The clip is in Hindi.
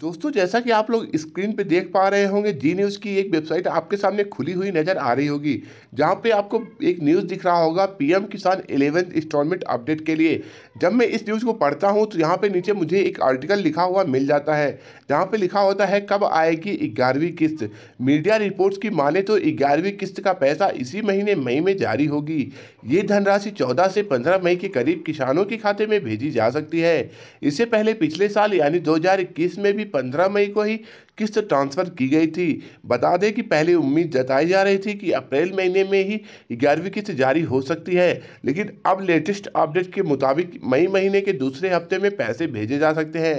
दोस्तों जैसा कि आप लोग स्क्रीन पे देख पा रहे होंगे जी न्यूज़ की एक वेबसाइट आपके सामने खुली हुई नज़र आ रही होगी जहां पे आपको एक न्यूज़ दिख रहा होगा पीएम किसान एलेवेंथ इंस्टॉलमेंट अपडेट के लिए जब मैं इस न्यूज़ को पढ़ता हूं तो यहां पे नीचे मुझे एक आर्टिकल लिखा हुआ मिल जाता है जहाँ पर लिखा होता है कब आएगी ग्यारहवीं किस्त मीडिया रिपोर्ट्स की माने तो ग्यारहवीं किस्त का पैसा इसी महीने मई में जारी होगी ये धनराशि चौदह से पंद्रह मई के करीब किसानों के खाते में भेजी जा सकती है इससे पहले पिछले साल यानी दो में भी 15 मई को ही किस्त ट्रांसफ़र की गई थी बता दें कि पहले उम्मीद जताई जा रही थी कि अप्रैल महीने में ही ग्यारहवीं किस्त जारी हो सकती है लेकिन अब लेटेस्ट अपडेट के मुताबिक मई महीने के दूसरे हफ्ते में पैसे भेजे जा सकते हैं